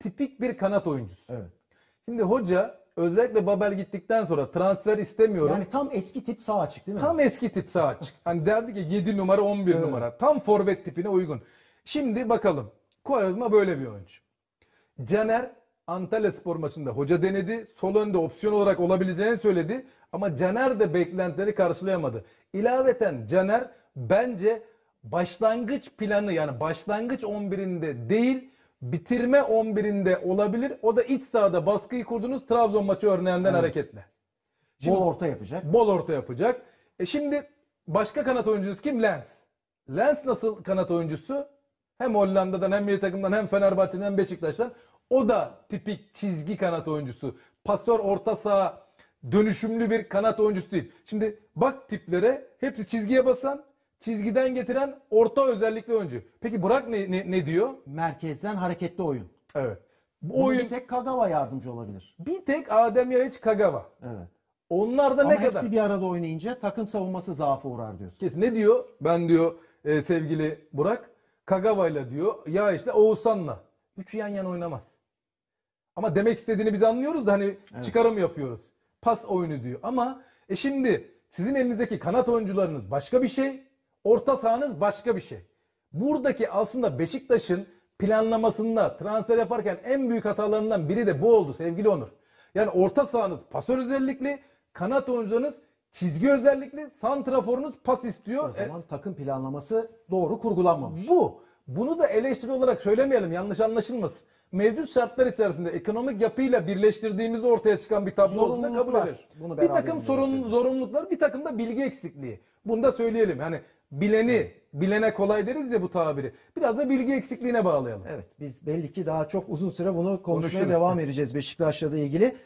tipik bir kanat oyuncusu. Evet. Şimdi hoca özellikle Babel gittikten sonra transfer istemiyorum. Yani tam eski tip sağ açık değil mi? Tam eski tip sağ açık. hani derdi ki 7 numara 11 evet. numara. Tam forvet tipine uygun. Şimdi bakalım. Kuvarazma böyle bir oyuncu. Caner Antalya spor maçında hoca denedi. Sol önde opsiyon olarak olabileceğini söyledi. Ama Caner de beklentileri karşılayamadı. İlaveten Caner bence başlangıç planı yani başlangıç 11'inde değil bitirme 11'inde olabilir. O da iç sahada baskıyı kurdunuz Trabzon maçı örneğinden evet. hareketle. Şimdi, bol orta yapacak. Bol orta yapacak. E şimdi başka kanat oyuncusu kim? Lens. Lens nasıl kanat oyuncusu? Hem Hollanda'dan hem bir takımdan hem Fenerbahçe'den hem Beşiktaş'tan. O da tipik çizgi kanat oyuncusu. Pasör orta saha dönüşümlü bir kanat oyuncusu değil. Şimdi bak tiplere hepsi çizgiye basan çizgiden getiren orta özellikli oyuncu. Peki Burak ne, ne, ne diyor? Merkezden hareketli oyun. Evet. Bu oyun... Bir tek Kagawa yardımcı olabilir. Bir tek Adem Yayıç Kagawa. Evet. Onlar da Ama ne hepsi kadar? hepsi bir arada oynayınca takım savunması zaafa uğrar diyorsun. Kesin. Ne diyor? Ben diyor e, sevgili Burak. Kagawa'yla diyor. Ya işte Oğuzhan'la. Üçü yan yana oynamaz. Ama demek istediğini biz anlıyoruz da hani evet. çıkarım yapıyoruz. Pas oyunu diyor. Ama e şimdi sizin elinizdeki kanat oyuncularınız başka bir şey. Orta sahanız başka bir şey. Buradaki aslında Beşiktaş'ın planlamasında transfer yaparken en büyük hatalarından biri de bu oldu sevgili Onur. Yani orta sahanız pasör özellikli, kanat oyuncularınız çizgi özellikli, santraforunuz pas istiyor. O e, zaman e, takım planlaması doğru kurgulanmamış. Bu. Bunu da eleştiri olarak söylemeyelim yanlış anlaşılmasın mevcut şartlar içerisinde ekonomik yapıyla birleştirdiğimiz ortaya çıkan bir tablo olduğunu kabul Zorunluluklar. eder. Bunu Bir takım sorun, getirdik. zorunluluklar, bir takım da bilgi eksikliği. Bunu da söyleyelim. Hani bileni, bilene kolay deriz ya bu tabiri. Biraz da bilgi eksikliğine bağlayalım. Evet biz belli ki daha çok uzun süre bunu konuşmaya Konuşuruz. devam edeceğiz Beşiktaş'la da ilgili.